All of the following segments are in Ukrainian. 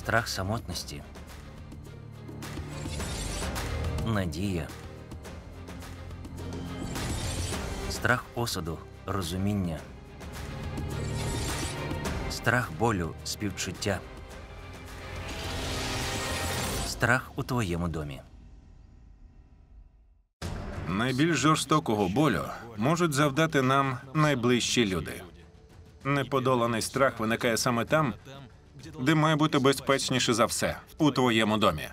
страх самотності, надія, страх осаду, розуміння, страх болю, співчуття, страх у твоєму домі. Найбільш жорстокого болю можуть завдати нам найближчі люди. Неподоланий страх виникає саме там, де має бути безпечніше за все у твоєму домі.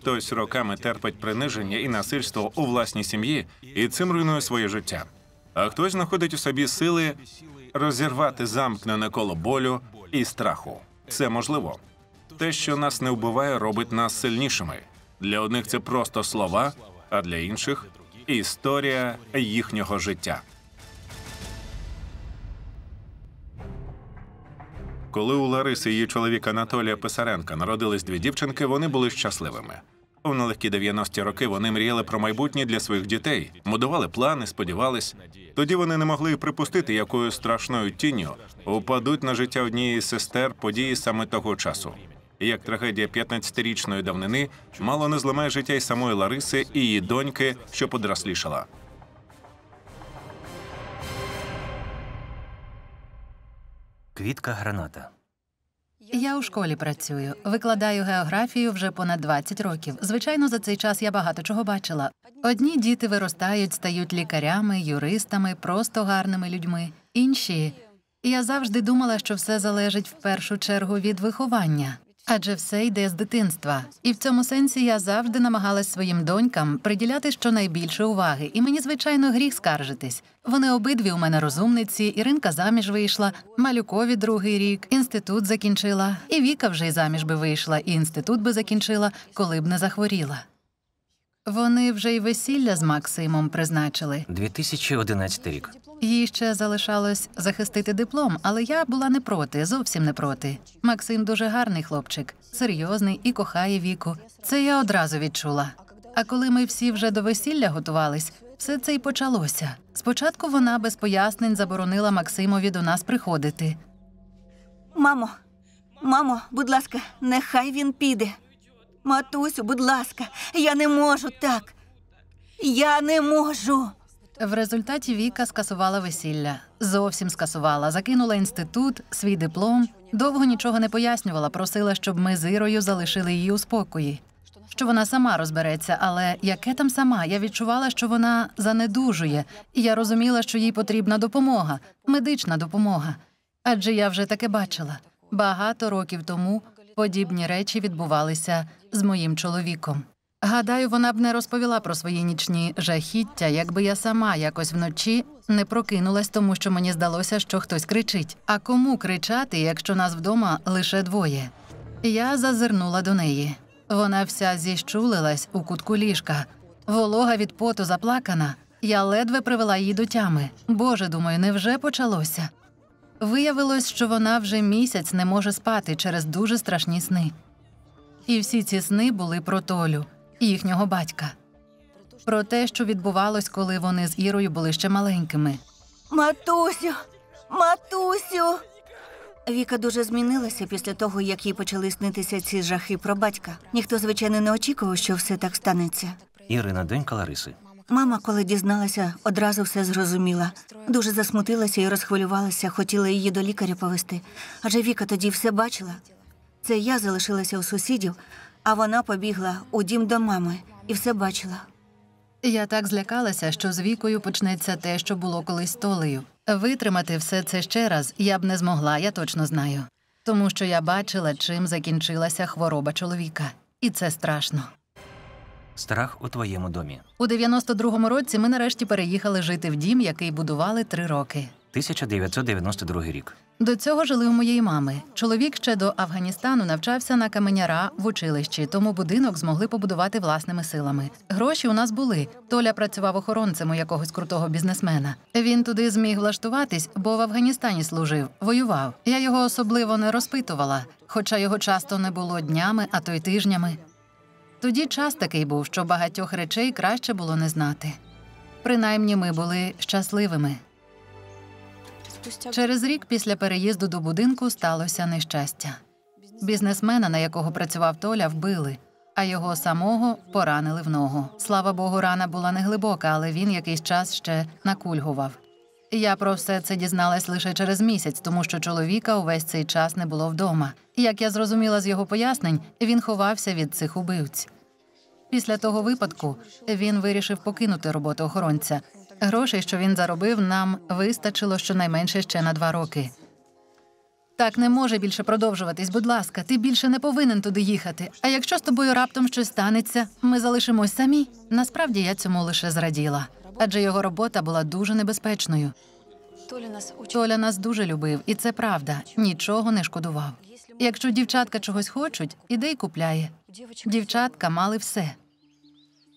Хтось роками терпить приниження і насильство у власній сім'ї і цим руйнує своє життя. А хтось знаходить у собі сили розірвати замкнене коло болю і страху. Це можливо. Те, що нас не вбиває, робить нас сильнішими. Для одних це просто слова, а для інших історія їхнього життя. Коли у Лариси її чоловік Анатолія Писаренка народились дві дівчинки, вони були щасливими. У нелегкі 90-ті роки вони мріяли про майбутнє для своїх дітей, мудували плани, сподівались. Тоді вони не могли припустити, якою страшною тінню упадуть на життя однієї з сестер події саме того часу. Як трагедія 15-річної давнини мало не зламає життя й самої Лариси і її доньки, що подрослішала. Квітка граната. Я у школі працюю, викладаю географію вже понад 20 років. Звичайно, за цей час я багато чого бачила. Одні діти виростають, стають лікарями, юристами, просто гарними людьми. Інші я завжди думала, що все залежить в першу чергу від виховання адже все йде з дитинства. І в цьому сенсі я завжди намагалась своїм донькам приділяти щонайбільше уваги. І мені, звичайно, гріх скаржитись. Вони обидві у мене розумниці, Іринка заміж вийшла, малюкові другий рік, інститут закінчила. І Віка вже й заміж би вийшла, і інститут би закінчила, коли б не захворіла. Вони вже й весілля з Максимом призначили. 2011 рік. Їй ще залишалось захистити диплом, але я була не проти, зовсім не проти. Максим дуже гарний хлопчик, серйозний і кохає віку. Це я одразу відчула. А коли ми всі вже до весілля готувались, все це й почалося. Спочатку вона без пояснень заборонила Максимові до нас приходити. Мамо, мамо, будь ласка, нехай він піде. Матусю, будь ласка, я не можу так. Я не можу. В результаті Віка скасувала весілля, зовсім скасувала, закинула інститут, свій диплом, довго нічого не пояснювала, просила, щоб ми з Ірою залишили її у спокої, що вона сама розбереться. Але яке там сама? Я відчувала, що вона занедужує, і я розуміла, що їй потрібна допомога, медична допомога. Адже я вже таке бачила багато років тому, Подібні речі відбувалися з моїм чоловіком. Гадаю, вона б не розповіла про свої нічні жахіття, якби я сама якось вночі не прокинулась, тому що мені здалося, що хтось кричить. А кому кричати, якщо нас вдома лише двоє? Я зазирнула до неї. Вона вся зіщулилась у кутку ліжка, волога від поту заплакана. Я ледве привела її до тями. Боже, думаю, невже почалося? Виявилось, що вона вже місяць не може спати через дуже страшні сни. І всі ці сни були про Толю, їхнього батька, про те, що відбувалось, коли вони з Ірою були ще маленькими. Матусю, матусю. Віка дуже змінилася після того, як їй почали снитися ці жахи про батька. Ніхто, звичайно, не очікував, що все так станеться. Ірина, донька Лариси. Мама, коли дізналася, одразу все зрозуміла. Дуже засмутилася і розхвилювалася, хотіла її до лікаря повести. Адже Віка тоді все бачила. Це я залишилася у сусідів, а вона побігла у дім до мами і все бачила. Я так злякалася, що з вікою почнеться те, що було колись толею. Витримати все це ще раз я б не змогла, я точно знаю. Тому що я бачила, чим закінчилася хвороба чоловіка, і це страшно. Страх у твоєму домі. У 92-му році ми нарешті переїхали жити в дім, який будували три роки. 1992 рік. До цього жили у моєї мами. Чоловік ще до Афганістану навчався на каменяра в училищі, тому будинок змогли побудувати власними силами. Гроші у нас були. Толя працював охоронцем у якогось крутого бізнесмена. Він туди зміг влаштуватись, бо в Афганістані служив, воював. Я його особливо не розпитувала, хоча його часто не було днями, а то й тижнями. Тоді час такий був, що багатьох речей краще було не знати. Принаймні ми були щасливими. Через рік після переїзду до будинку сталося нещастя. Бізнесмена, на якого працював Толя, вбили, а його самого поранили в ногу. Слава Богу, рана була неглибока, але він якийсь час ще накульгував. Я про все це дізналась лише через місяць, тому що чоловіка увесь цей час не було вдома. Як я зрозуміла з його пояснень, він ховався від цих убивць. Після того випадку він вирішив покинути роботу охоронця. Грошей, що він заробив, нам вистачило щонайменше ще на два роки. Так не може більше продовжуватись. Будь ласка, ти більше не повинен туди їхати. А якщо з тобою раптом щось станеться, ми залишимось самі. Насправді я цьому лише зраділа, адже його робота була дуже небезпечною. Толя нас дуже любив, і це правда. Нічого не шкодував. Якщо дівчатка чогось хочуть, іде й купляє. Дівчатка мали все.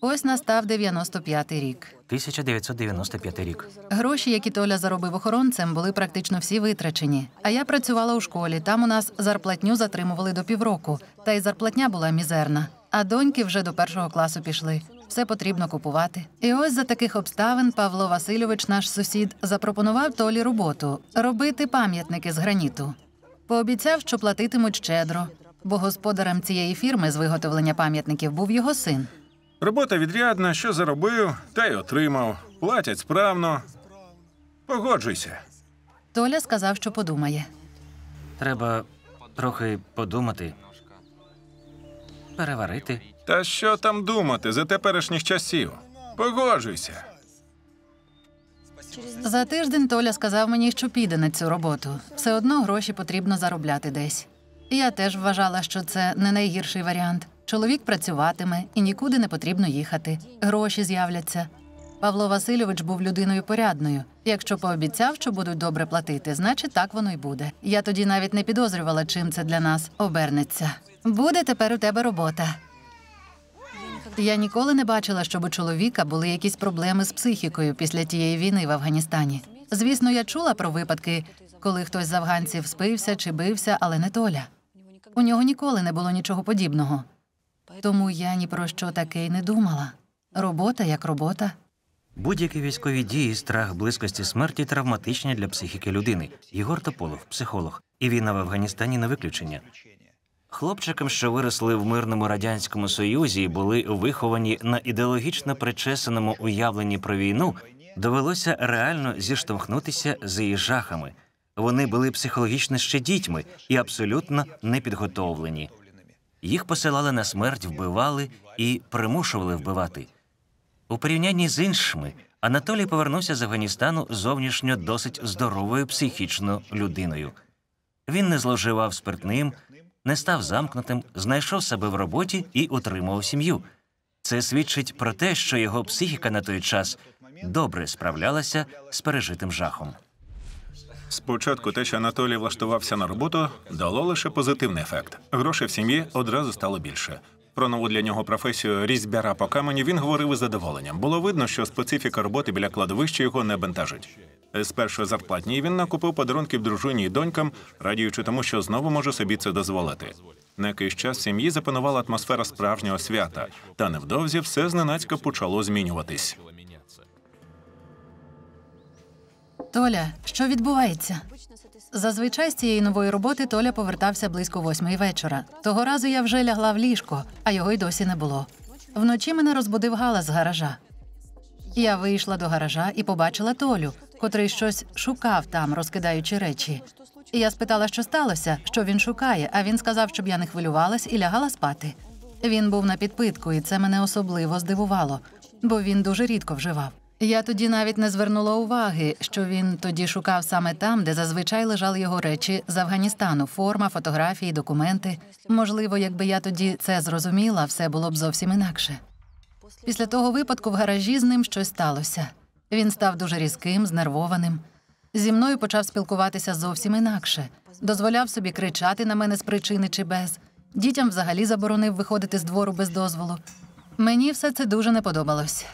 Ось настав 95-й рік. 1995 рік. Гроші, які Толя заробив охоронцем, були практично всі витрачені. А я працювала у школі. Там у нас зарплатню затримували до півроку, та й зарплатня була мізерна. А доньки вже до першого класу пішли. Все потрібно купувати. І ось за таких обставин Павло Васильович, наш сусід, запропонував Толі роботу робити пам'ятники з граніту. Пообіцяв, що платитимуть щедро, бо господарем цієї фірми з виготовлення пам'ятників був його син. Робота відрядна, що заробив, та й отримав. Платять справно. Погоджуйся. Толя сказав, що подумає. Треба трохи подумати, переварити. Та що там думати за теперішніх часів? Погоджуйся. За тиждень Толя сказав мені, що піде на цю роботу. Все одно гроші потрібно заробляти десь. Я теж вважала, що це не найгірший варіант. Чоловік працюватиме і нікуди не потрібно їхати. Гроші з'являться. Павло Васильович був людиною порядною. Якщо пообіцяв, що будуть добре платити, значить так воно й буде. Я тоді навіть не підозрювала, чим це для нас обернеться. Буде тепер у тебе робота. Я ніколи не бачила, щоб у чоловіка були якісь проблеми з психікою після тієї війни в Афганістані. Звісно, я чула про випадки, коли хтось з афганців спився чи бився, але не Толя. У нього ніколи не було нічого подібного. Тому я ні про що таке й не думала. Робота як робота. Будь-які військові дії, страх близькості смерті травматичні для психіки людини. Єгор Тополов, психолог, і війна в Афганістані на виключення. Хлопчикам, що виросли в мирному радянському союзі, були виховані на ідеологічно причесаному уявленні про війну, довелося реально зіштовхнутися з її жахами. Вони були психологічно ще дітьми і абсолютно непідготовлені. Їх посилали на смерть, вбивали і примушували вбивати. У порівнянні з іншими Анатолій повернувся з Афганістану зовнішньо досить здоровою психічно людиною. Він не зловживав спиртним, не став замкнутим, знайшов себе в роботі і утримував сім'ю. Це свідчить про те, що його психіка на той час добре справлялася з пережитим жахом. Спочатку те, що Анатолій влаштувався на роботу, дало лише позитивний ефект. Грошей в сім'ї одразу стало більше. Про нову для нього професію різьбяра по камені він говорив із задоволенням. Було видно, що специфіка роботи біля кладовища його не бентажить. З першої зарплатні він накупив подарунків дружині і донькам, радіючи тому, що знову може собі це дозволити. На якийсь час сім'ї запанувала атмосфера справжнього свята, та невдовзі все зненацька почало змінюватись. Толя, що відбувається? Зазвичай з цієї нової роботи Толя повертався близько восьмої вечора. Того разу я вже лягла в ліжко, а його й досі не було. Вночі мене розбудив галас з гаража. Я вийшла до гаража і побачила Толю, котрий щось шукав там, розкидаючи речі. І Я спитала, що сталося, що він шукає. А він сказав, щоб я не хвилювалась і лягала спати. Він був на підпитку, і це мене особливо здивувало, бо він дуже рідко вживав. Я тоді навіть не звернула уваги, що він тоді шукав саме там, де зазвичай лежали його речі з Афганістану: форма, фотографії, документи. Можливо, якби я тоді це зрозуміла, все було б зовсім інакше. Після того випадку в гаражі з ним щось сталося. Він став дуже різким, знервованим. Зі мною почав спілкуватися зовсім інакше, дозволяв собі кричати на мене з причини чи без. Дітям взагалі заборонив виходити з двору без дозволу. Мені все це дуже не подобалось.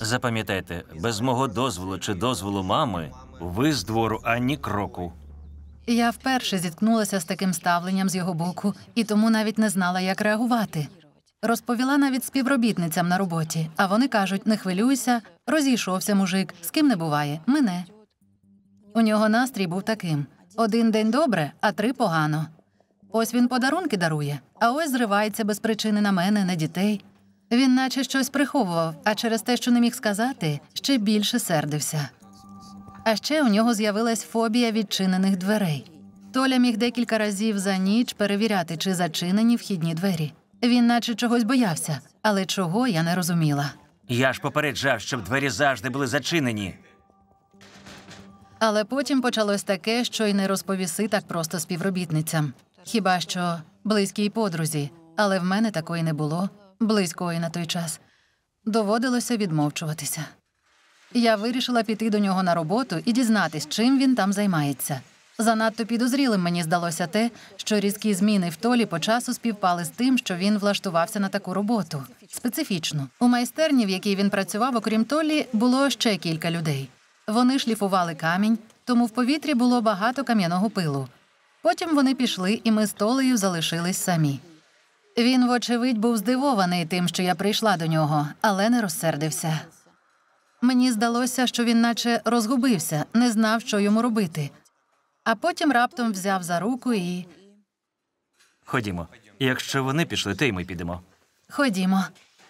Запам'ятайте, без мого дозволу чи дозволу мами ви з двору ані кроку. Я вперше зіткнулася з таким ставленням з його боку і тому навіть не знала, як реагувати. Розповіла навіть співробітницям на роботі, а вони кажуть: не хвилюйся, розійшовся мужик, з ким не буває, мене. У нього настрій був таким: один день добре, а три погано. Ось він подарунки дарує, а ось зривається без причини на мене, на дітей. Він наче щось приховував, а через те, що не міг сказати, ще більше сердився. А ще у нього з'явилась фобія відчинених дверей. Толя міг декілька разів за ніч перевіряти, чи зачинені вхідні двері. Він наче чогось боявся, але чого я не розуміла. Я ж попереджав, щоб двері завжди були зачинені. Але потім почалось таке, що й не розповіси так просто співробітницям. Хіба що близькій подрузі, але в мене такої не було близької на той час, доводилося відмовчуватися. Я вирішила піти до нього на роботу і дізнатись, чим він там займається. Занадто підозрілим мені здалося те, що різкі зміни в толі по часу співпали з тим, що він влаштувався на таку роботу. Специфічно у майстерні, в якій він працював, окрім толі, було ще кілька людей. Вони шліфували камінь, тому в повітрі було багато кам'яного пилу. Потім вони пішли, і ми з толею залишились самі. Він, вочевидь, був здивований тим, що я прийшла до нього, але не розсердився. Мені здалося, що він наче розгубився, не знав, що йому робити, а потім раптом взяв за руку і. Ходімо. Якщо вони пішли, то й ми підемо. Ходімо.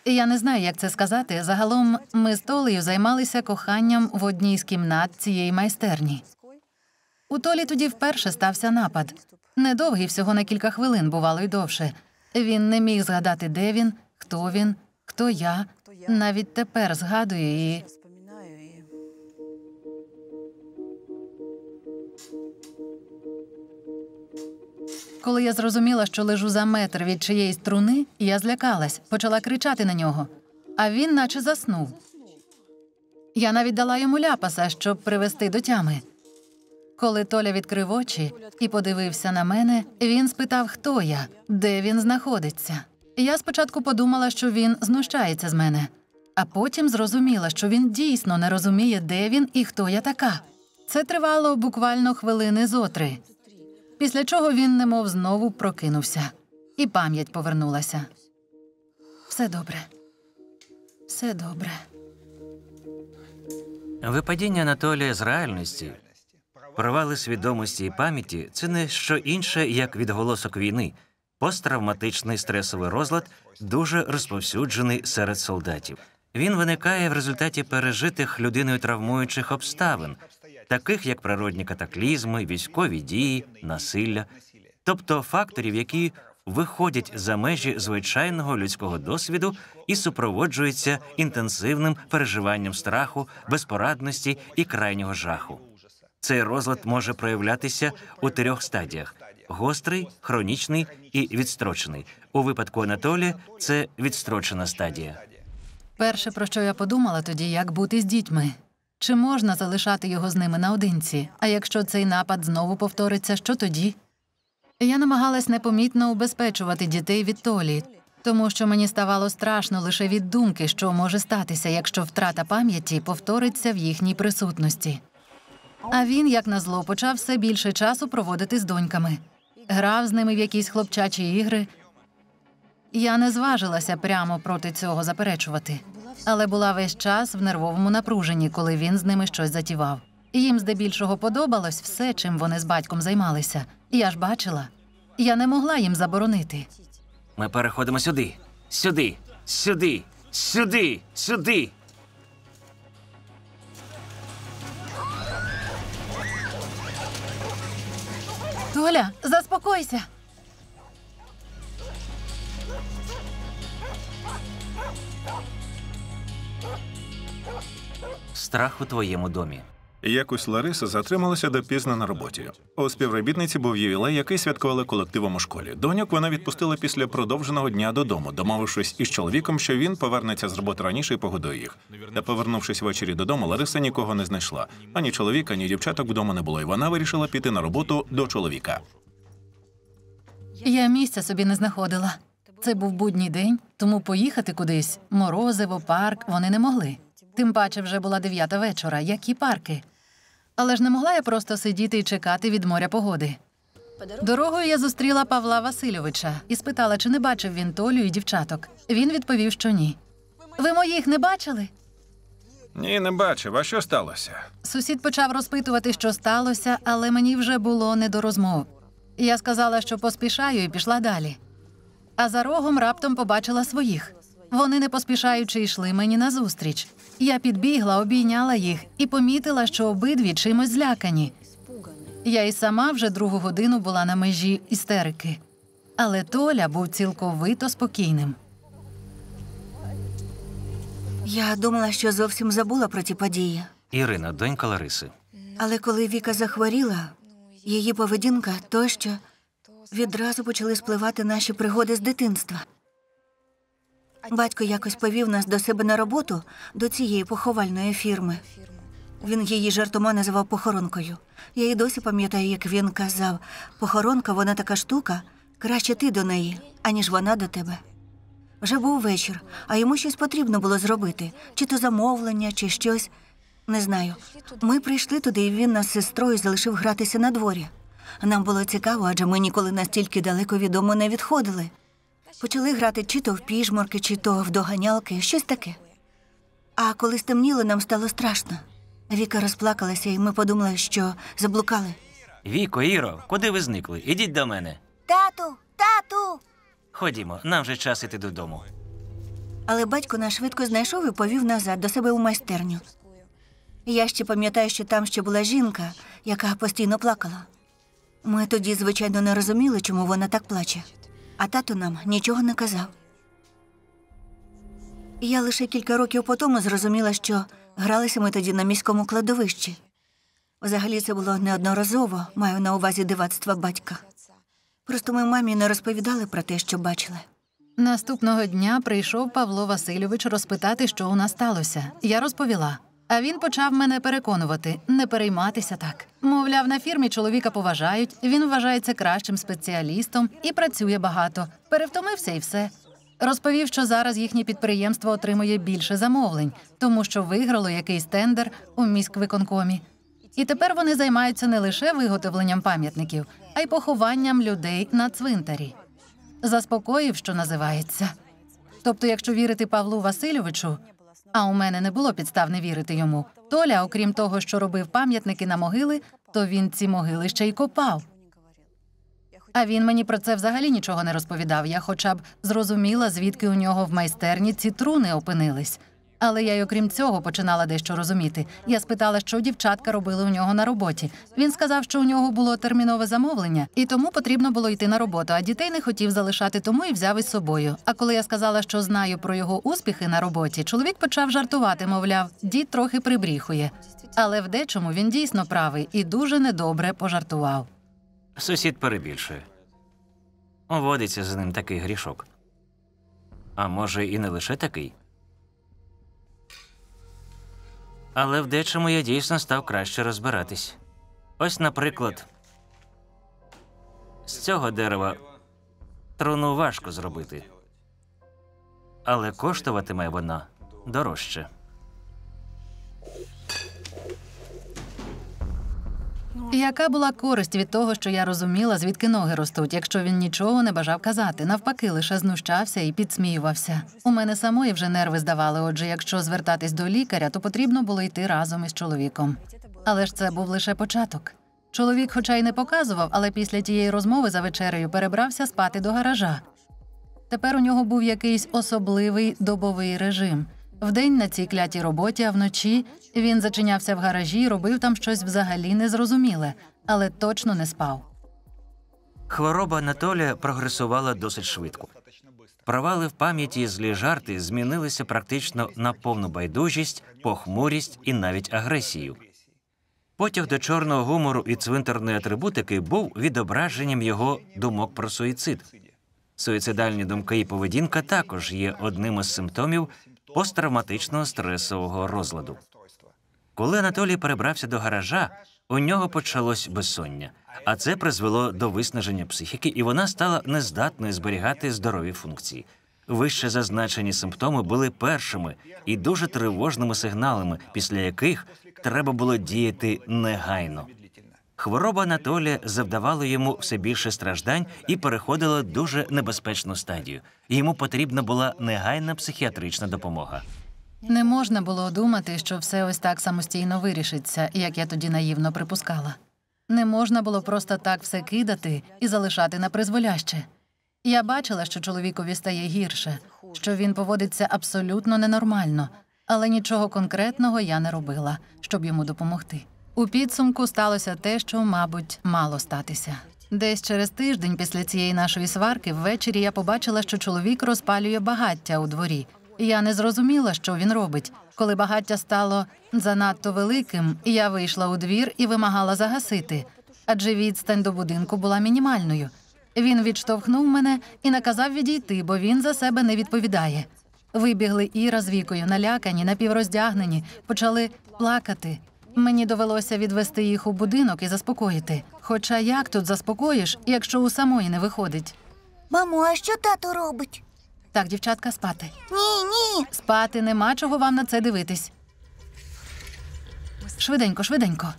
Я не знаю, як це сказати. Загалом ми з Толею займалися коханням в одній з кімнат цієї майстерні. У Толі тоді вперше стався напад. Недовгий всього на кілька хвилин, бувало й довше. Він не міг згадати, де він, хто він, хто я. Навіть тепер згадує і. Коли я зрозуміла, що лежу за метр від чиєїсь труни, я злякалась, почала кричати на нього. А він, наче заснув. Я навіть дала йому ляпаса, щоб привести до тями. Коли Толя відкрив очі і подивився на мене, він спитав, хто я, де він знаходиться. Я спочатку подумала, що він знущається з мене, а потім зрозуміла, що він дійсно не розуміє, де він і хто я така. Це тривало буквально хвилини зо три, після чого він немов знову прокинувся, і пам'ять повернулася. Все добре, все добре. Випадіння Анатолія з реальності Провали свідомості і пам'яті це не що інше, як відголосок війни. Посттравматичний стресовий розлад дуже розповсюджений серед солдатів. Він виникає в результаті пережитих людиною травмуючих обставин, таких як природні катаклізми, військові дії, насилля, тобто факторів, які виходять за межі звичайного людського досвіду і супроводжуються інтенсивним переживанням страху, безпорадності і крайнього жаху. Цей розлад може проявлятися у трьох стадіях: гострий, хронічний і відстрочений. У випадку Анатолія це відстрочена стадія. Перше, про що я подумала, тоді як бути з дітьми. Чи можна залишати його з ними наодинці? А якщо цей напад знову повториться, що тоді? Я намагалась непомітно убезпечувати дітей від толі, тому що мені ставало страшно лише від думки, що може статися, якщо втрата пам'яті повториться в їхній присутності. А він, як назло, почав все більше часу проводити з доньками. Грав з ними в якісь хлопчачі ігри. Я не зважилася прямо проти цього заперечувати, але була весь час в нервовому напруженні, коли він з ними щось затівав. Їм здебільшого подобалось все, чим вони з батьком займалися. Я ж бачила, я не могла їм заборонити. Ми переходимо сюди, сюди, сюди, сюди, сюди. Толя, заспокойся. Страх у твоєму домі. Якось Лариса затрималася допізно на роботі. У співробітниці був ювілей, який святкували колективом у школі. Доньок вона відпустила після продовженого дня додому, домовившись із чоловіком, що він повернеться з роботи раніше і погодує їх. Та повернувшись ввечері додому, Лариса нікого не знайшла. Ані чоловіка, ні дівчаток вдома не було, і вона вирішила піти на роботу до чоловіка. Я місця собі не знаходила. Це був будній день, тому поїхати кудись морозиво, парк вони не могли. Тим паче вже була дев'ята вечора. Які парки? Але ж не могла я просто сидіти і чекати від моря погоди. Дорогою я зустріла Павла Васильовича і спитала, чи не бачив він Толю і дівчаток. Він відповів, що ні. Ви моїх не бачили? Ні, не бачив. А що сталося? Сусід почав розпитувати, що сталося, але мені вже було не до розмов. Я сказала, що поспішаю, і пішла далі. А за рогом раптом побачила своїх. Вони не поспішаючи йшли мені назустріч. Я підбігла, обійняла їх і помітила, що обидві чимось злякані. Я і сама вже другу годину була на межі істерики, але Толя був цілковито спокійним. Я думала, що зовсім забула про ті події. Ірина, донька Лариси. Але коли Віка захворіла, її поведінка тощо відразу почали спливати наші пригоди з дитинства. Батько якось повів нас до себе на роботу до цієї поховальної фірми. Він її жартома називав похоронкою. Я й досі пам'ятаю, як він казав: похоронка вона така штука, краще ти до неї, аніж вона до тебе. Вже був вечір, а йому щось потрібно було зробити: чи то замовлення, чи щось. Не знаю. Ми прийшли туди, і він нас з сестрою залишив гратися на дворі. Нам було цікаво, адже ми ніколи настільки далеко від дому не відходили. Почали грати чи то в піжморки, чи то в доганялки, щось таке. А коли стемніло, нам стало страшно. Віка розплакалася, і ми подумали, що заблукали. Віко, Іро, куди ви зникли? Ідіть до мене. Тату, тату. Ходімо, нам вже час іти додому. Але батько нас швидко знайшов і повів назад до себе у майстерню. Я ще пам'ятаю, що там ще була жінка, яка постійно плакала. Ми тоді, звичайно, не розуміли, чому вона так плаче а тато нам нічого не казав. Я лише кілька років по тому зрозуміла, що гралися ми тоді на міському кладовищі. Взагалі це було неодноразово, маю на увазі дивацтва батька. Просто ми мамі не розповідали про те, що бачили. Наступного дня прийшов Павло Васильович розпитати, що у нас сталося. Я розповіла. А він почав мене переконувати, не перейматися так. Мовляв, на фірмі чоловіка поважають, він вважається кращим спеціалістом і працює багато. Перевтомився і все. Розповів, що зараз їхнє підприємство отримує більше замовлень, тому що виграло якийсь тендер у міськвиконкомі. І тепер вони займаються не лише виготовленням пам'ятників, а й похованням людей на цвинтарі. Заспокоїв, що називається. Тобто, якщо вірити Павлу Васильовичу, а у мене не було підстав не вірити йому. Толя, окрім того, що робив пам'ятники на могили, то він ці могили ще й копав. А він мені про це взагалі нічого не розповідав. Я, хоча б зрозуміла, звідки у нього в майстерні ці труни опинились. Але я й окрім цього починала дещо розуміти. Я спитала, що дівчатка робили у нього на роботі. Він сказав, що у нього було термінове замовлення, і тому потрібно було йти на роботу. А дітей не хотів залишати тому і взяв із собою. А коли я сказала, що знаю про його успіхи на роботі, чоловік почав жартувати, мовляв, дід трохи прибріхує. Але в дечому він дійсно правий і дуже недобре пожартував. Сусід перебільшує. Водиться за ним такий грішок. А може, і не лише такий. Але в дечому я дійсно став краще розбиратись. Ось, наприклад, з цього дерева труну важко зробити, але коштуватиме вона дорожче. Яка була користь від того, що я розуміла, звідки ноги ростуть, якщо він нічого не бажав казати, навпаки, лише знущався і підсміювався. У мене самої вже нерви здавали. Отже, якщо звертатись до лікаря, то потрібно було йти разом із чоловіком. Але ж це був лише початок. Чоловік, хоча й не показував, але після тієї розмови за вечерею перебрався спати до гаража. Тепер у нього був якийсь особливий добовий режим. Вдень на цій клятій роботі, а вночі він зачинявся в гаражі і робив там щось взагалі незрозуміле, але точно не спав. Хвороба Анатолія прогресувала досить швидко. Провали в пам'яті і злі жарти змінилися практично на повну байдужість, похмурість і навіть агресію. Потяг до чорного гумору і цвинтарної атрибутики був відображенням його думок про суїцид. Суїцидальні думки і поведінка також є одним із симптомів посттравматичного стресового розладу. Коли Анатолій перебрався до гаража, у нього почалось безсоння, а це призвело до виснаження психіки, і вона стала нездатною зберігати здорові функції. Вище зазначені симптоми були першими і дуже тривожними сигналами, після яких треба було діяти негайно. Хвороба Анатолія завдавала йому все більше страждань і переходила дуже небезпечну стадію. Йому потрібна була негайна психіатрична допомога. Не можна було думати, що все ось так самостійно вирішиться, як я тоді наївно припускала. Не можна було просто так все кидати і залишати на призволяще. Я бачила, що чоловікові стає гірше, що він поводиться абсолютно ненормально, але нічого конкретного я не робила, щоб йому допомогти. У підсумку сталося те, що, мабуть, мало статися. Десь через тиждень після цієї нашої сварки ввечері я побачила, що чоловік розпалює багаття у дворі. Я не зрозуміла, що він робить. Коли багаття стало занадто великим, я вийшла у двір і вимагала загасити, адже відстань до будинку була мінімальною. Він відштовхнув мене і наказав відійти, бо він за себе не відповідає. Вибігли Іра з вікою, налякані, напівроздягнені, почали плакати. Мені довелося відвести їх у будинок і заспокоїти. Хоча як тут заспокоїш, якщо у самої не виходить? Мамо, а що тато робить? Так, дівчатка, спати. Ні, ні. Спати нема чого вам на це дивитись. Швиденько, швиденько.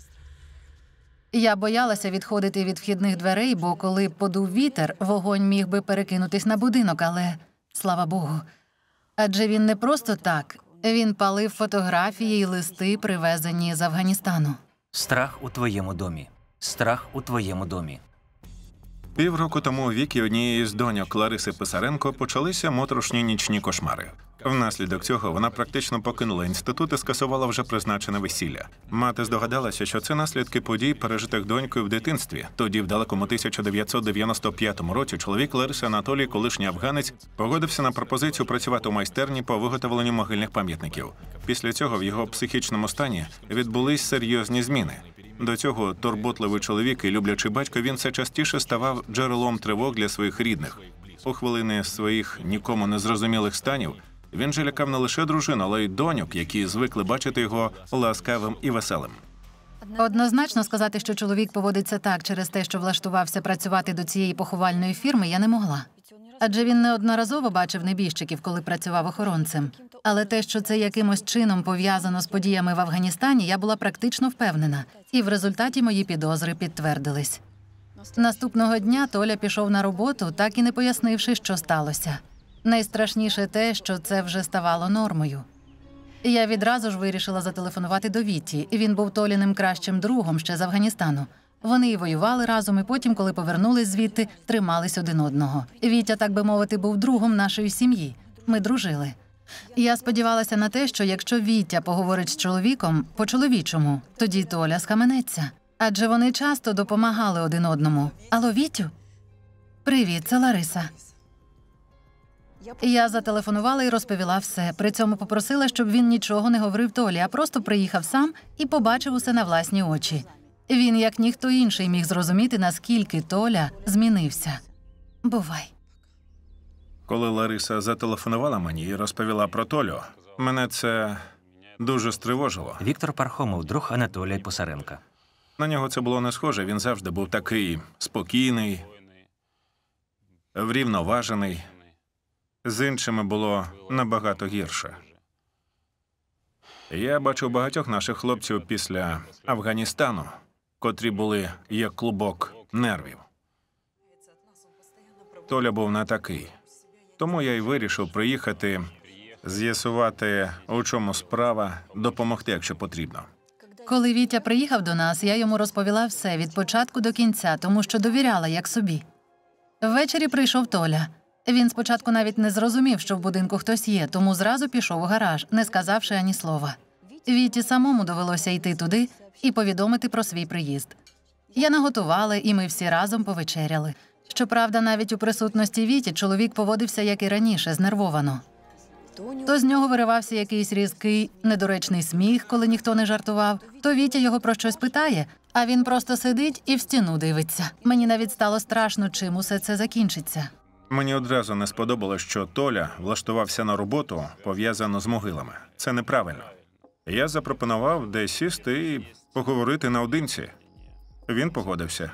Я боялася відходити від вхідних дверей, бо коли б подув вітер, вогонь міг би перекинутись на будинок, але слава Богу. Адже він не просто так, він палив фотографії й листи, привезені з Афганістану. Страх у твоєму домі. Страх у твоєму домі. Півроку тому у віки однієї з доньок Лариси Писаренко почалися мотрошні нічні кошмари. Внаслідок цього вона практично покинула інститут і скасувала вже призначене весілля. Мати здогадалася, що це наслідки подій, пережитих донькою в дитинстві. Тоді, в далекому 1995 році, чоловік Лерс Анатолій, колишній афганець, погодився на пропозицію працювати у майстерні по виготовленню могильних пам'ятників. Після цього в його психічному стані відбулись серйозні зміни. До цього турботливий чоловік і люблячий батько він все частіше ставав джерелом тривог для своїх рідних. У хвилини своїх нікому не зрозумілих станів. Він же лякав не лише дружину, але й доньок, які звикли бачити його ласкавим і веселим. Однозначно сказати, що чоловік поводиться так через те, що влаштувався працювати до цієї поховальної фірми, я не могла. Адже він неодноразово бачив небіжчиків, коли працював охоронцем. Але те, що це якимось чином пов'язано з подіями в Афганістані, я була практично впевнена, і в результаті мої підозри підтвердились. Наступного дня Толя пішов на роботу, так і не пояснивши, що сталося. Найстрашніше те, що це вже ставало нормою. Я відразу ж вирішила зателефонувати до Віті. Він був Толіним кращим другом ще з Афганістану. Вони і воювали разом, і потім, коли повернулись звідти, тримались один одного. Вітя, так би мовити, був другом нашої сім'ї. Ми дружили. Я сподівалася на те, що якщо Вітя поговорить з чоловіком по-чоловічому, тоді Толя схаменеться. Адже вони часто допомагали один одному. Алло, Вітю? Привіт, це Лариса. Я зателефонувала і розповіла все. При цьому попросила, щоб він нічого не говорив Толі, а просто приїхав сам і побачив усе на власні очі. Він, як ніхто інший, міг зрозуміти, наскільки Толя змінився. Бувай. Коли Лариса зателефонувала мені і розповіла про Толю, мене це дуже стривожило. Віктор Пархомов, друг Анатолія Посаренка. На нього це було не схоже. Він завжди був такий спокійний, врівноважений. З іншими було набагато гірше. Я бачив багатьох наших хлопців після Афганістану, котрі були як клубок нервів. Толя був не такий, тому я й вирішив приїхати, з'ясувати, у чому справа, допомогти, якщо потрібно. Коли Вітя приїхав до нас, я йому розповіла все від початку до кінця, тому що довіряла як собі. Ввечері прийшов Толя. Він спочатку навіть не зрозумів, що в будинку хтось є, тому зразу пішов у гараж, не сказавши ані слова. Віті самому довелося йти туди і повідомити про свій приїзд. Я наготувала, і ми всі разом повечеряли. Щоправда, навіть у присутності Віті чоловік поводився, як і раніше, знервовано. То з нього виривався якийсь різкий, недоречний сміх, коли ніхто не жартував. То Вітя його про щось питає, а він просто сидить і в стіну дивиться. Мені навіть стало страшно, чим усе це закінчиться. Мені одразу не сподобалось, що Толя влаштувався на роботу пов'язану з могилами. Це неправильно. Я запропонував де сісти і поговорити наодинці. Він погодився.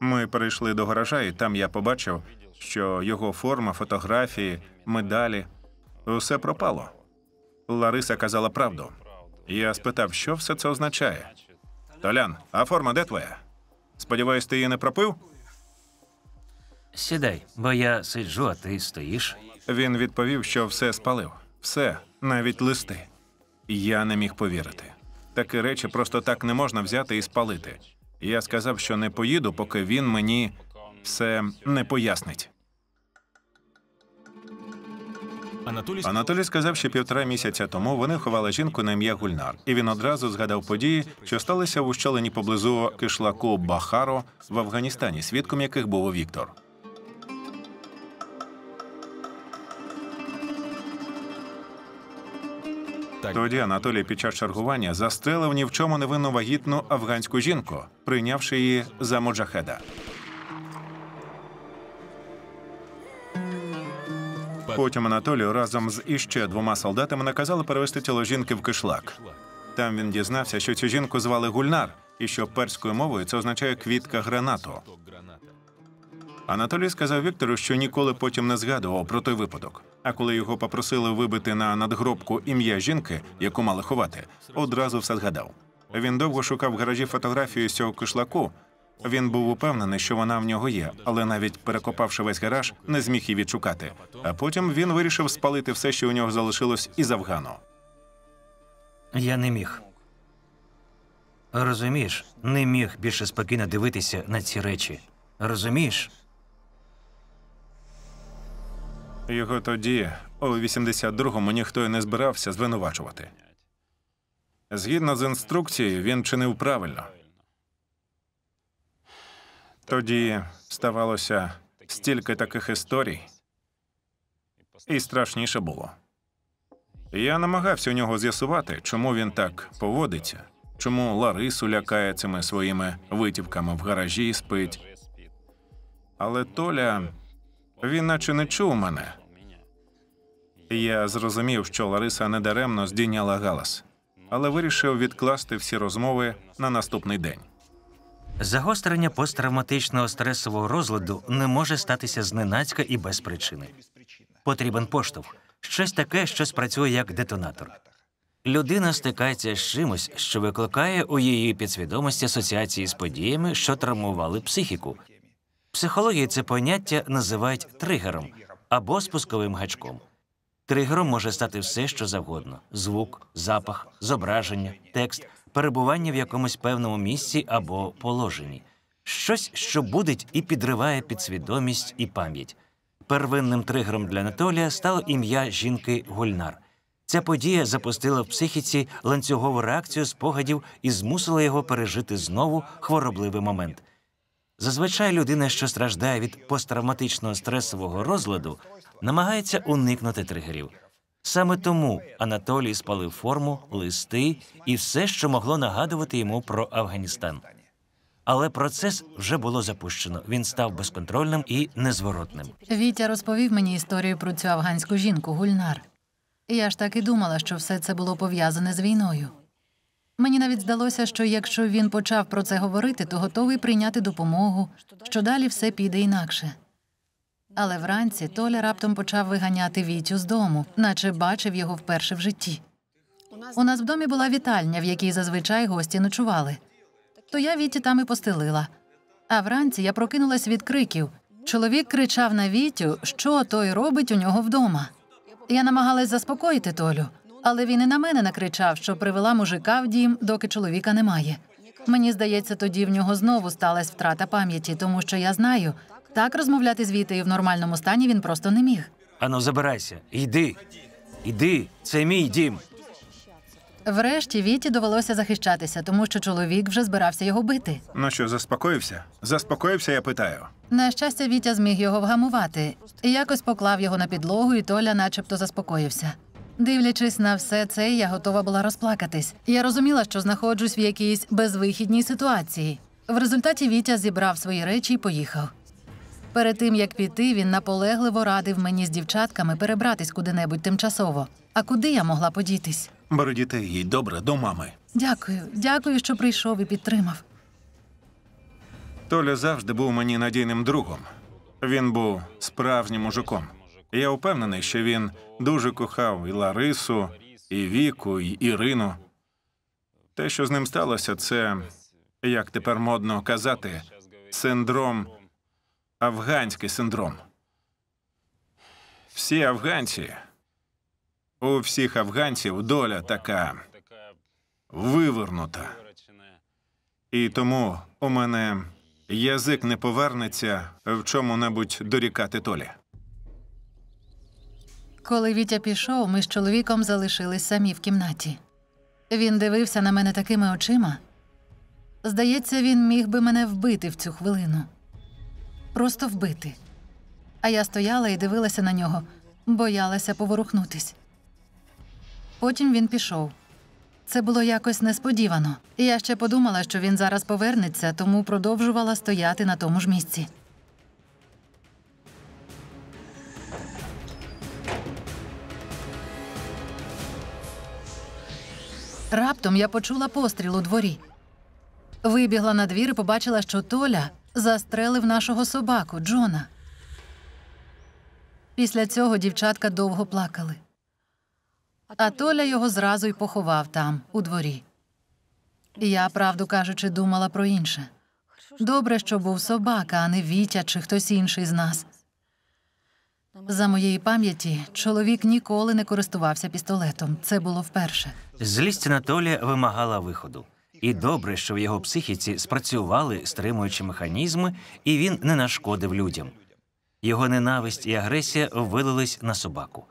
Ми перейшли до гаража, і там я побачив, що його форма, фотографії, медалі усе пропало. Лариса казала правду. Я спитав, що все це означає. Толян, а форма де твоя? Сподіваюсь, ти її не пропив? Сідай, бо я сиджу, а ти стоїш. Він відповів, що все спалив, все, навіть листи. Я не міг повірити. Такі речі просто так не можна взяти і спалити. Я сказав, що не поїду, поки він мені все не пояснить. Анатолій Анатолій сказав, що півтора місяця тому вони ховали жінку на ім'я Гульнар, і він одразу згадав події, що сталися в ущелині поблизу кишлаку Бахаро в Афганістані, свідком яких був Віктор. Тоді Анатолій під час чергування застрелив ні в чому невинну вагітну афганську жінку, прийнявши її за моджахеда. Потім Анатолію разом з іще двома солдатами наказали перевести тіло жінки в кишлак. Там він дізнався, що цю жінку звали Гульнар, і що перською мовою це означає квітка гранату. Анатолій сказав Віктору, що ніколи потім не згадував про той випадок. А коли його попросили вибити на надгробку ім'я жінки, яку мали ховати, одразу все згадав. Він довго шукав в гаражі фотографію з цього кишлаку. Він був упевнений, що вона в нього є, але навіть перекопавши весь гараж, не зміг її відшукати. А потім він вирішив спалити все, що у нього залишилось, із Афгану. Я не міг. Розумієш, не міг більше спокійно дивитися на ці речі. Розумієш, Його тоді, у 82-му, ніхто й не збирався звинувачувати. Згідно з інструкцією, він чинив правильно. Тоді ставалося стільки таких історій, і страшніше було. Я намагався у нього з'ясувати, чому він так поводиться, чому Ларису лякає цими своїми витівками в гаражі і спить. Але Толя він наче не чув мене. Я зрозумів, що Лариса недаремно здійняла галас, але вирішив відкласти всі розмови на наступний день. Загострення посттравматичного стресового розладу не може статися зненацька і без причини. Потрібен поштовх, щось таке, що спрацює як детонатор. Людина стикається з чимось, що викликає у її підсвідомості асоціації з подіями, що травмували психіку психології це поняття називають тригером або спусковим гачком. Тригером може стати все, що завгодно: звук, запах, зображення, текст, перебування в якомусь певному місці або положенні, щось, що будить і підриває підсвідомість і пам'ять. Первинним тригером для Анатолія стало ім'я жінки Гульнар. Ця подія запустила в психіці ланцюгову реакцію спогадів і змусила його пережити знову хворобливий момент. Зазвичай людина, що страждає від посттравматичного стресового розладу, намагається уникнути тригерів. Саме тому Анатолій спалив форму, листи і все, що могло нагадувати йому про Афганістан. Але процес вже було запущено. Він став безконтрольним і незворотним. Вітя розповів мені історію про цю афганську жінку, гульнар. Я ж так і думала, що все це було пов'язане з війною. Мені навіть здалося, що якщо він почав про це говорити, то готовий прийняти допомогу, що далі все піде інакше. Але вранці Толя раптом почав виганяти Вітю з дому, наче бачив його вперше в житті. У нас в домі була вітальня, в якій зазвичай гості ночували. То я Віті там і постелила. А вранці я прокинулась від криків. Чоловік кричав на Вітю, що той робить у нього вдома. Я намагалась заспокоїти Толю, але він і на мене накричав, що привела мужика в дім, доки чоловіка немає. Мені здається, тоді в нього знову сталася втрата пам'яті, тому що я знаю, так розмовляти з Вітею в нормальному стані він просто не міг. Ану, забирайся, йди, йди, це мій дім. Врешті Віті довелося захищатися, тому що чоловік вже збирався його бити. Ну що, заспокоївся? Заспокоївся, я питаю. На щастя, Вітя зміг його вгамувати. Якось поклав його на підлогу, і Толя, начебто, заспокоївся. Дивлячись на все це, я готова була розплакатись. Я розуміла, що знаходжусь в якійсь безвихідній ситуації. В результаті Вітя зібрав свої речі і поїхав. Перед тим як піти, він наполегливо радив мені з дівчатками перебратись куди-небудь тимчасово. А куди я могла подітись? Бери дітей їй добре до мами. Дякую, дякую, що прийшов і підтримав. Толя завжди був мені надійним другом. Він був справжнім мужиком я впевнений, що він дуже кохав і Ларису, і Віку, і Ірину. Те, що з ним сталося, це як тепер модно казати, синдром, афганський синдром. Всі афганці, у всіх афганців доля така вивернута. І тому у мене язик не повернеться в чому-небудь дорікати толі. Коли Вітя пішов, ми з чоловіком залишились самі в кімнаті. Він дивився на мене такими очима. Здається, він міг би мене вбити в цю хвилину. Просто вбити. А я стояла і дивилася на нього, боялася поворухнутись. Потім він пішов. Це було якось несподівано. Я ще подумала, що він зараз повернеться, тому продовжувала стояти на тому ж місці. Раптом я почула постріл у дворі. Вибігла на двір і побачила, що Толя застрелив нашого собаку Джона. Після цього дівчатка довго плакали. А Толя його зразу й поховав там, у дворі. я, правду кажучи, думала про інше. Добре, що був собака, а не Вітя чи хтось інший з нас. За моєї пам'яті чоловік ніколи не користувався пістолетом. Це було вперше. Злість Анатолія вимагала виходу, і добре, що в його психіці спрацювали стримуючі механізми, і він не нашкодив людям. Його ненависть і агресія вилились на собаку.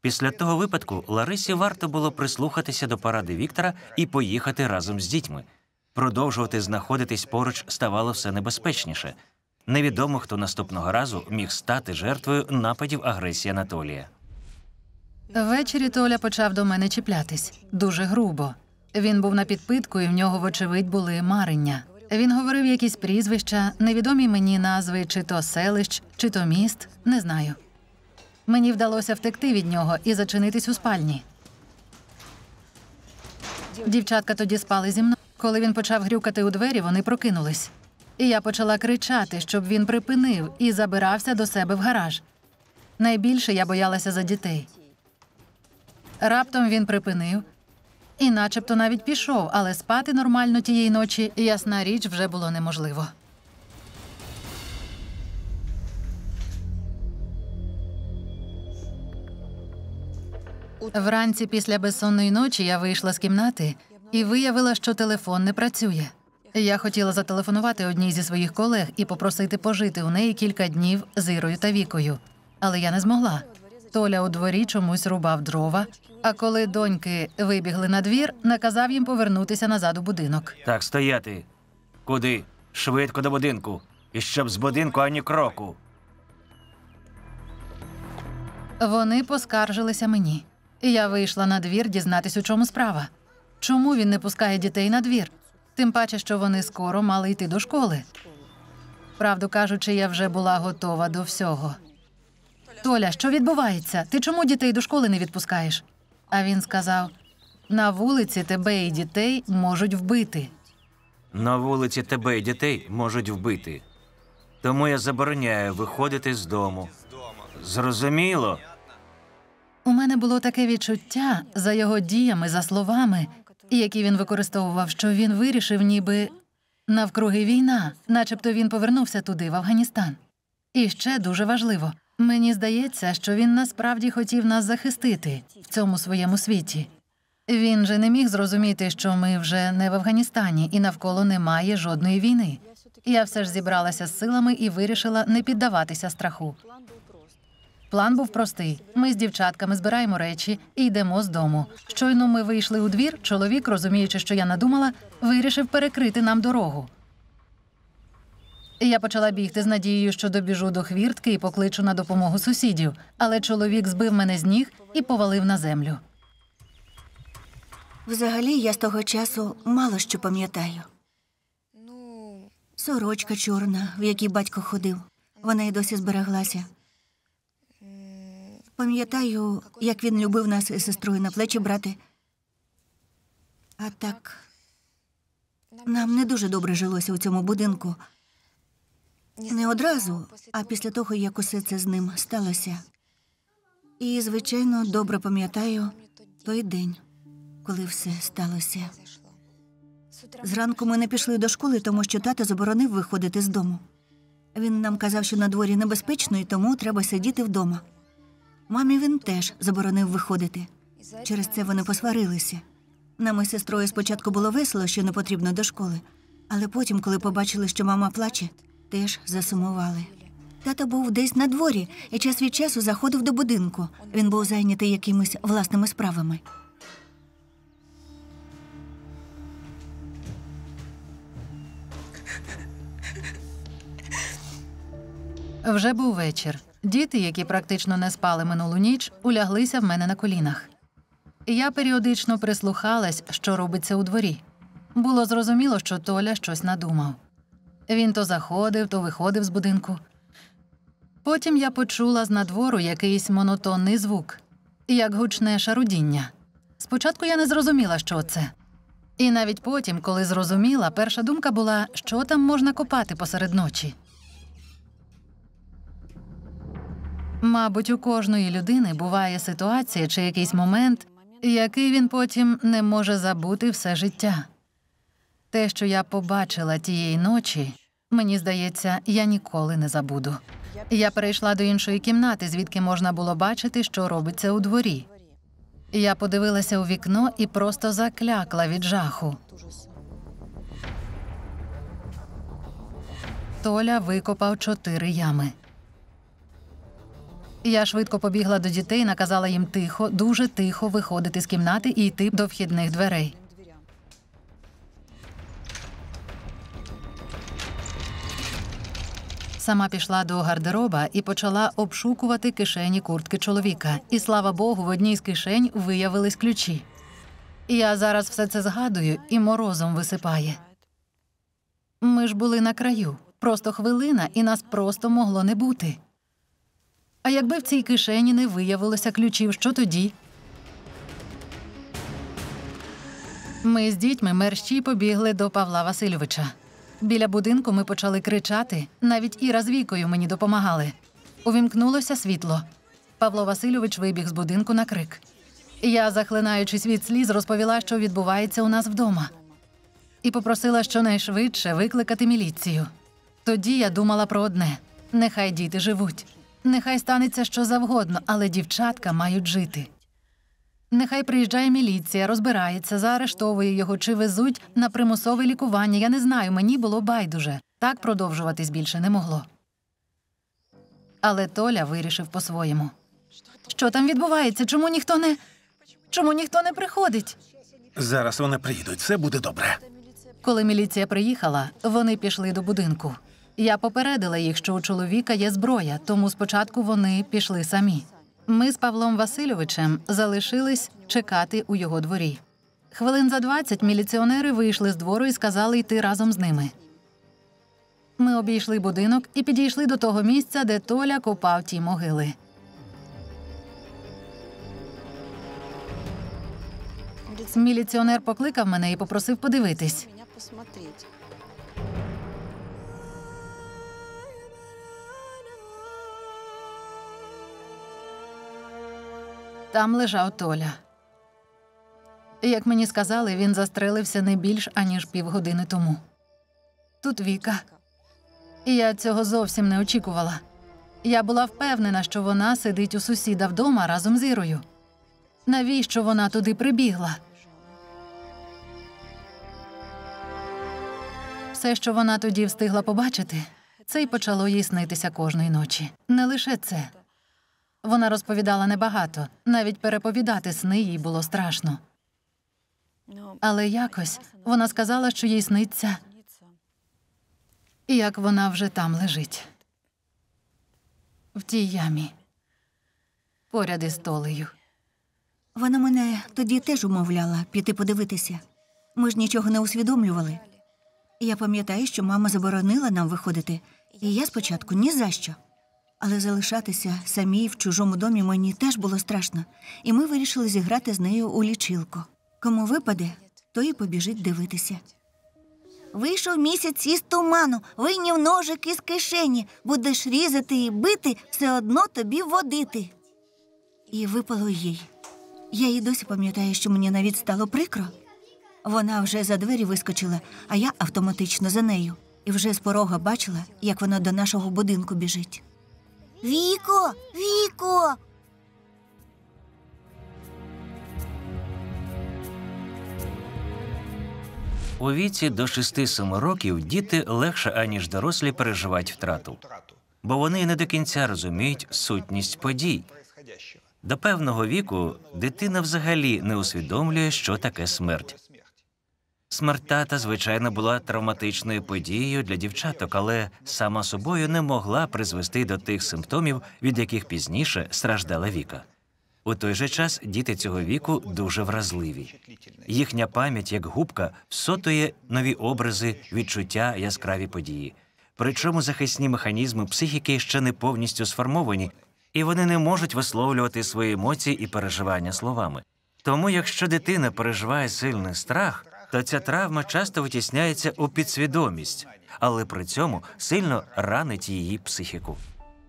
Після того випадку Ларисі варто було прислухатися до паради Віктора і поїхати разом з дітьми. Продовжувати знаходитись поруч ставало все небезпечніше. Невідомо, хто наступного разу міг стати жертвою нападів агресії Анатолія. Ввечері Толя почав до мене чіплятись дуже грубо. Він був на підпитку, і в нього, вочевидь, були марення. Він говорив якісь прізвища, невідомі мені назви, чи то селищ, чи то міст, не знаю. Мені вдалося втекти від нього і зачинитись у спальні. Дівчатка тоді спали зі мною. Коли він почав грюкати у двері, вони прокинулись. І я почала кричати, щоб він припинив і забирався до себе в гараж. Найбільше я боялася за дітей. Раптом він припинив і, начебто, навіть пішов, але спати нормально тієї ночі, ясна річ, вже було неможливо. Вранці після безсонної ночі я вийшла з кімнати і виявила, що телефон не працює. Я хотіла зателефонувати одній зі своїх колег і попросити пожити у неї кілька днів з Ірою та Вікою, але я не змогла. Толя у дворі чомусь рубав дрова. А коли доньки вибігли на двір, наказав їм повернутися назад у будинок. Так, стояти. Куди? Швидко до будинку. І щоб з будинку ані кроку. Вони поскаржилися мені. Я вийшла на двір дізнатись, у чому справа. Чому він не пускає дітей на двір? Тим паче, що вони скоро мали йти до школи. Правду кажучи, я вже була готова до всього. Толя, що відбувається? Ти чому дітей до школи не відпускаєш? А він сказав: на вулиці тебе і дітей можуть вбити. На вулиці тебе і дітей можуть вбити. Тому я забороняю виходити з дому. Зрозуміло. У мене було таке відчуття за його діями, за словами, які він використовував, що він вирішив, ніби навкруги війна, начебто він повернувся туди, в Афганістан. І ще дуже важливо. Мені здається, що він насправді хотів нас захистити в цьому своєму світі. Він же не міг зрозуміти, що ми вже не в Афганістані і навколо немає жодної війни. Я все ж зібралася з силами і вирішила не піддаватися страху. План був простий: ми з дівчатками збираємо речі і йдемо з дому. Щойно ми вийшли у двір. Чоловік, розуміючи, що я надумала, вирішив перекрити нам дорогу. Я почала бігти з надією, що добіжу до хвіртки і покличу на допомогу сусідів. Але чоловік збив мене з ніг і повалив на землю. Взагалі, я з того часу мало що пам'ятаю. Ну, Сорочка чорна, в якій батько ходив. Вона й досі збереглася. Пам'ятаю, як він любив нас із сестрою на плечі брати. А так нам не дуже добре жилося у цьому будинку. Не одразу, а після того, як усе це з ним сталося. І, звичайно, добре пам'ятаю той день, коли все сталося. Зранку ми не пішли до школи, тому що тато заборонив виходити з дому. Він нам казав, що на дворі небезпечно і тому треба сидіти вдома. Мамі він теж заборонив виходити. Через це вони посварилися. Нам із сестрою спочатку було весело, що не потрібно до школи, але потім, коли побачили, що мама плаче, теж засумували. Тато був десь на дворі і час від часу заходив до будинку. Він був зайнятий якимись власними справами. Вже був вечір. Діти, які практично не спали минулу ніч, уляглися в мене на колінах. Я періодично прислухалась, що робиться у дворі. Було зрозуміло, що Толя щось надумав. Він то заходив, то виходив з будинку. Потім я почула з надвору якийсь монотонний звук, як гучне шарудіння. Спочатку я не зрозуміла, що це. І навіть потім, коли зрозуміла, перша думка була, що там можна копати посеред ночі. Мабуть, у кожної людини буває ситуація чи якийсь момент, який він потім не може забути все життя. Те, що я побачила тієї ночі, мені здається, я ніколи не забуду. Я перейшла до іншої кімнати, звідки можна було бачити, що робиться у дворі. Я подивилася у вікно і просто заклякла від жаху. Толя викопав чотири ями. Я швидко побігла до дітей, наказала їм тихо, дуже тихо виходити з кімнати і йти до вхідних дверей. Сама пішла до гардероба і почала обшукувати кишені куртки чоловіка. І слава Богу, в одній з кишень виявились ключі. Я зараз все це згадую і морозом висипає. Ми ж були на краю. Просто хвилина, і нас просто могло не бути. А якби в цій кишені не виявилося ключів, що тоді? Ми з дітьми мерщій побігли до Павла Васильовича. Біля будинку ми почали кричати. Навіть Іра з вікою мені допомагали. Увімкнулося світло. Павло Васильович вибіг з будинку на крик. Я, захлинаючись від сліз, розповіла, що відбувається у нас вдома, і попросила щонайшвидше викликати міліцію. Тоді я думала про одне: нехай діти живуть. Нехай станеться що завгодно, але дівчатка мають жити. Нехай приїжджає міліція, розбирається, заарештовує його чи везуть на примусове лікування. Я не знаю, мені було байдуже. Так продовжуватись більше не могло. Але Толя вирішив по-своєму. Що там відбувається? Чому ніхто не чому ніхто не приходить? Зараз вони приїдуть, все буде добре. Коли міліція приїхала, вони пішли до будинку. Я попередила їх, що у чоловіка є зброя, тому спочатку вони пішли самі. Ми з Павлом Васильовичем залишились чекати у його дворі. Хвилин за 20 міліціонери вийшли з двору і сказали йти разом з ними. Ми обійшли будинок і підійшли до того місця, де Толя копав ті могили. Міліціонер покликав мене і попросив подивитись. Там лежав Толя. Як мені сказали, він застрелився не більш аніж півгодини тому. Тут Віка. Я цього зовсім не очікувала. Я була впевнена, що вона сидить у сусіда вдома разом з Ірою. Навіщо вона туди прибігла? Все, що вона тоді встигла побачити, це й почало їй снитися кожної ночі. Не лише це. Вона розповідала небагато, навіть переповідати сни їй було страшно. Ну, Але якось вона сказала, що їй сниться, як вона вже там лежить в тій ямі, поряд із толею. Вона мене тоді теж умовляла піти подивитися. Ми ж нічого не усвідомлювали. Я пам'ятаю, що мама заборонила нам виходити, і я спочатку ні за що. Але залишатися самій в чужому домі мені теж було страшно, і ми вирішили зіграти з нею у лічилку. Кому випаде, той і побіжить дивитися. Вийшов місяць із туману, вийняв ножик із кишені, будеш різати і бити, все одно тобі водити. І випало їй. Я їй досі пам'ятаю, що мені навіть стало прикро. Вона вже за двері вискочила, а я автоматично за нею, і вже з порога бачила, як вона до нашого будинку біжить. Віко, Віко. У віці до 6-7 років діти легше аніж дорослі переживають втрату, бо вони не до кінця розуміють сутність подій. До певного віку дитина взагалі не усвідомлює, що таке смерть. Смертата, звичайно, була травматичною подією для дівчаток, але сама собою не могла призвести до тих симптомів, від яких пізніше страждала віка. У той же час діти цього віку дуже вразливі. Їхня пам'ять, як губка, всотує нові образи, відчуття, яскраві події. Причому захисні механізми психіки ще не повністю сформовані, і вони не можуть висловлювати свої емоції і переживання словами. Тому, якщо дитина переживає сильний страх, то ця травма часто витісняється у підсвідомість, але при цьому сильно ранить її психіку.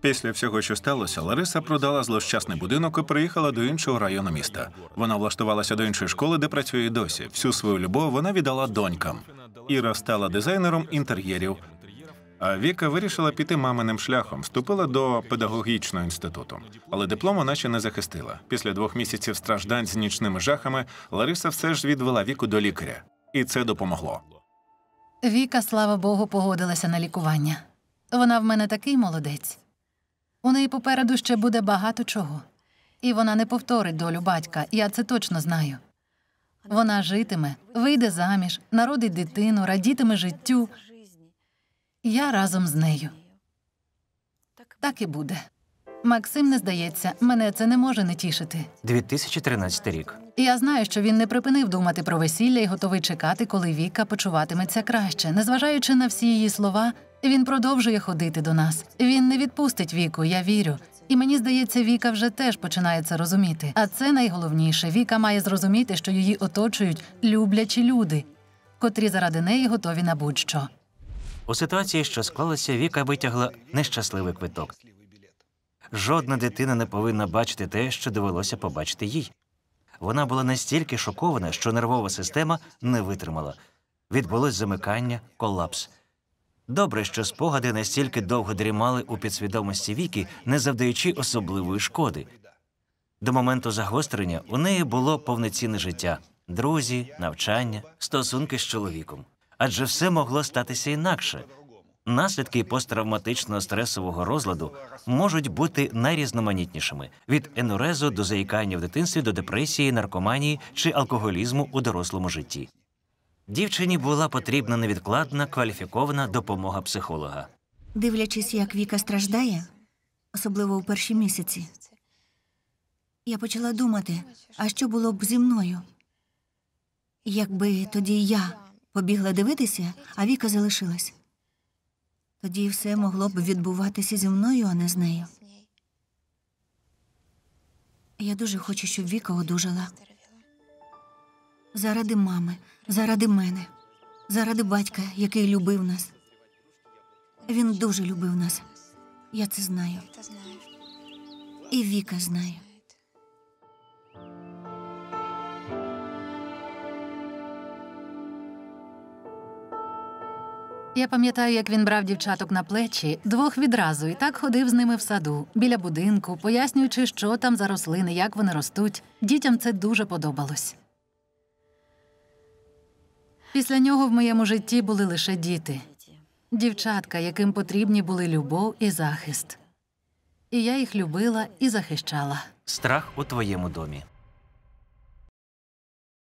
Після всього, що сталося, Лариса продала злощасний будинок і приїхала до іншого району міста. Вона влаштувалася до іншої школи, де працює досі. Всю свою любов вона віддала донькам. Іра стала дизайнером інтер'єрів, Віка вирішила піти маминим шляхом, вступила до педагогічного інституту, але диплому наче не захистила. Після двох місяців страждань з нічними жахами Лариса все ж відвела віку до лікаря, і це допомогло. Віка, слава Богу, погодилася на лікування. Вона в мене такий молодець. У неї попереду ще буде багато чого, і вона не повторить долю батька. Я це точно знаю. Вона житиме, вийде заміж, народить дитину, радітиме життю. Я разом з нею. Так і буде. Максим не здається, мене це не може не тішити. 2013 рік. Я знаю, що він не припинив думати про весілля і готовий чекати, коли Віка почуватиметься краще. Незважаючи на всі її слова, він продовжує ходити до нас. Він не відпустить віку, я вірю. І мені здається, Віка вже теж починає це розуміти. А це найголовніше. Віка має зрозуміти, що її оточують люблячі люди, котрі заради неї готові на будь-що. У ситуації, що склалася, Віка витягла нещасливий квиток. Жодна дитина не повинна бачити те, що довелося побачити їй. Вона була настільки шокована, що нервова система не витримала. Відбулось замикання, колапс. Добре, що спогади настільки довго дрімали у підсвідомості Віки, не завдаючи особливої шкоди. До моменту загострення у неї було повноцінне життя друзі, навчання, стосунки з чоловіком адже все могло статися інакше. Наслідки посттравматичного стресового розладу можуть бути найрізноманітнішими від енурезу до заїкання в дитинстві до депресії, наркоманії чи алкоголізму у дорослому житті. Дівчині була потрібна невідкладна кваліфікована допомога психолога. Дивлячись, як Віка страждає, особливо у перші місяці, я почала думати, а що було б зі мною, якби тоді я побігла дивитися, а Віка залишилась. Тоді все могло б відбуватися зі мною, а не з нею. Я дуже хочу, щоб Віка одужала. Заради мами, заради мене, заради батька, який любив нас. Він дуже любив нас. Я це знаю. І Віка знає. Я пам'ятаю, як він брав дівчаток на плечі двох відразу і так ходив з ними в саду, біля будинку, пояснюючи, що там за рослини, як вони ростуть. Дітям це дуже подобалось. Після нього в моєму житті були лише діти, дівчатка, яким потрібні були любов і захист. І я їх любила і захищала. Страх у твоєму домі.